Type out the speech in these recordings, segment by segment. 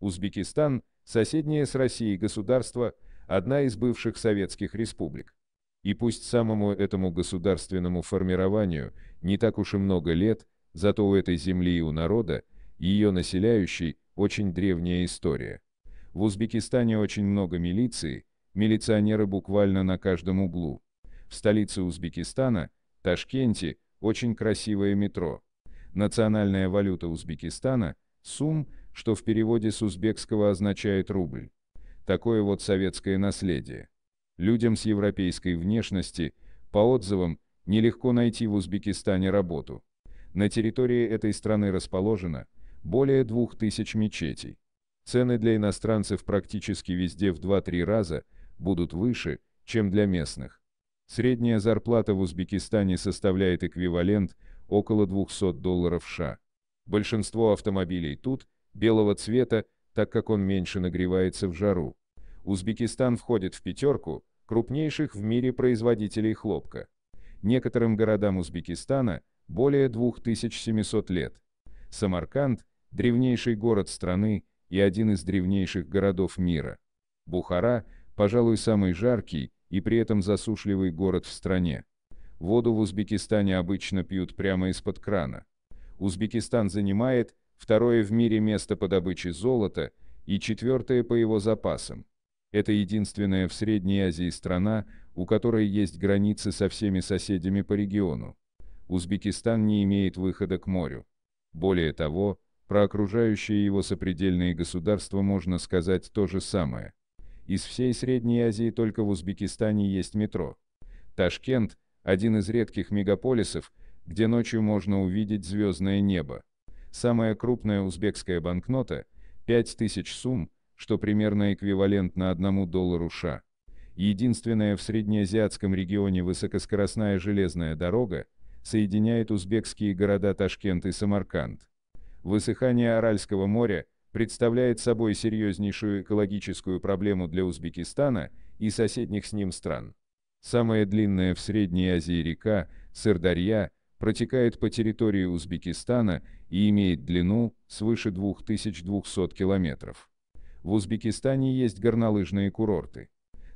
Узбекистан, соседнее с Россией государство, одна из бывших советских республик. И пусть самому этому государственному формированию не так уж и много лет, зато у этой земли и у народа, ее населяющей, очень древняя история. В Узбекистане очень много милиции, милиционеры буквально на каждом углу. В столице Узбекистана, Ташкенте, очень красивое метро. Национальная валюта Узбекистана – сум, что в переводе с узбекского означает рубль. Такое вот советское наследие. Людям с европейской внешности, по отзывам, нелегко найти в Узбекистане работу. На территории этой страны расположено более 2000 мечетей. Цены для иностранцев практически везде в 2-3 раза будут выше, чем для местных. Средняя зарплата в Узбекистане составляет эквивалент около 200 долларов США. Большинство автомобилей тут – белого цвета, так как он меньше нагревается в жару. Узбекистан входит в пятерку крупнейших в мире производителей хлопка. Некоторым городам Узбекистана более 2700 лет. Самарканд – древнейший город страны и один из древнейших городов мира. Бухара – пожалуй, самый жаркий и при этом засушливый город в стране. Воду в Узбекистане обычно пьют прямо из-под крана. Узбекистан занимает второе в мире место по добыче золота и четвертое по его запасам. Это единственная в Средней Азии страна, у которой есть границы со всеми соседями по региону. Узбекистан не имеет выхода к морю. Более того, про окружающие его сопредельные государства можно сказать то же самое. Из всей Средней Азии только в Узбекистане есть метро. Ташкент – один из редких мегаполисов, где ночью можно увидеть звездное небо. Самая крупная узбекская банкнота – 5000 сум, что примерно эквивалентно 1 доллару США. Единственная в среднеазиатском регионе высокоскоростная железная дорога соединяет узбекские города Ташкент и Самарканд. Высыхание Аральского моря представляет собой серьезнейшую экологическую проблему для Узбекистана и соседних с ним стран. Самая длинная в Средней Азии река, Сырдарья, протекает по территории Узбекистана и имеет длину свыше 2200 километров. В Узбекистане есть горнолыжные курорты.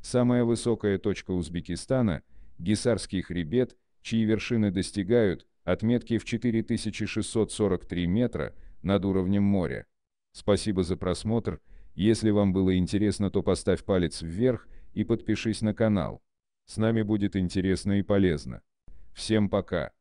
Самая высокая точка Узбекистана – Гисарский хребет, чьи вершины достигают отметки в 4643 метра над уровнем моря. Спасибо за просмотр, если вам было интересно, то поставь палец вверх и подпишись на канал. С нами будет интересно и полезно. Всем пока!